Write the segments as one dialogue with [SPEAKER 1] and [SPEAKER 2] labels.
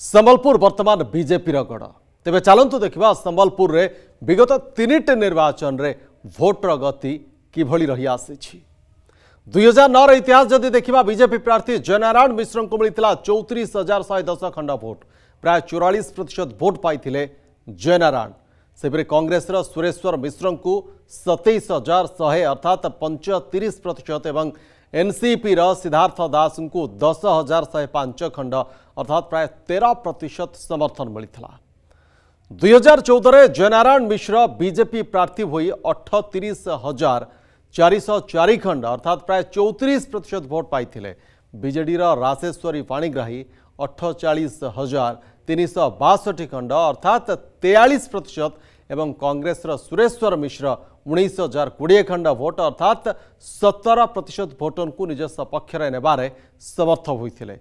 [SPEAKER 1] संबलपुर बर्तमान बीजेपी गड़ तेज चलतु देखा संबलपुर रे विगत तीन टे निर्वाचन रे भोटर गति कि रही आसी दुई हजार नौ रतिहास जदि देखा बीजेपी प्रार्थी जयनारायण मिश्र को मिलता चौतीस हजार शहे दस खंड भोट प्राय चौरास प्रतिशत भोट पाई जयनारायण से कंग्रेस सुरेश्वर मिश्र को सतैश हजार शहे अर्थात पंचतीस प्रतिशत और एनसीपी सिद्धार्थ दास को दस हजार शहे पांच खंड अर्थात प्राय तेरह प्रतिशत समर्थन मिलता दुई हजार चौदह जयनारायण मिश्र बीजेपी प्रार्थी हो अठतीस हजार चारिश चारि खंड अर्थात प्राय चौतीस प्रतिशत भोट पाई विजेडर राशेश्वरी पाणीग्राही अठचाश हजार तीन शह बासठ खंड अर्थात तेयालीस प्रतिशत एवं कांग्रेसर सुरेश्वर मिश्र उन्नीस हजार कोड़े खंड भोट अर्थात सतर प्रतिशत भोटर को निज सपक्ष समर्थ होते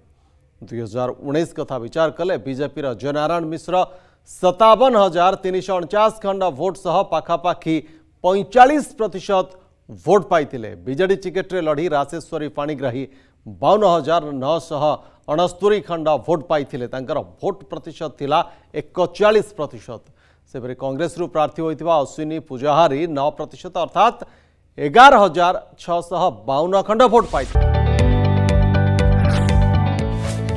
[SPEAKER 1] दुई हजार उन्नीस कथा विचार कले बीजेपी जयनारायण मिश्र सतावन हजार तीन सौ अणचाश खंड भोट सह पाखापाखि पैंचाश प्रतिशत भोट पाई बीजेडी टिकेट्रे लड़ी राशेश्वरी पाणीग्राही बावन हजार नौश अणस्तरी खंड भोट पाई भोट प्रतिशत एक एकचाश प्रतिशत सेपरि कंग्रेस प्रार्थी होता अश्विनी पूजाहारी नौ प्रतिशत अर्थात एगार हजार छःश बावन खंड भोट पाई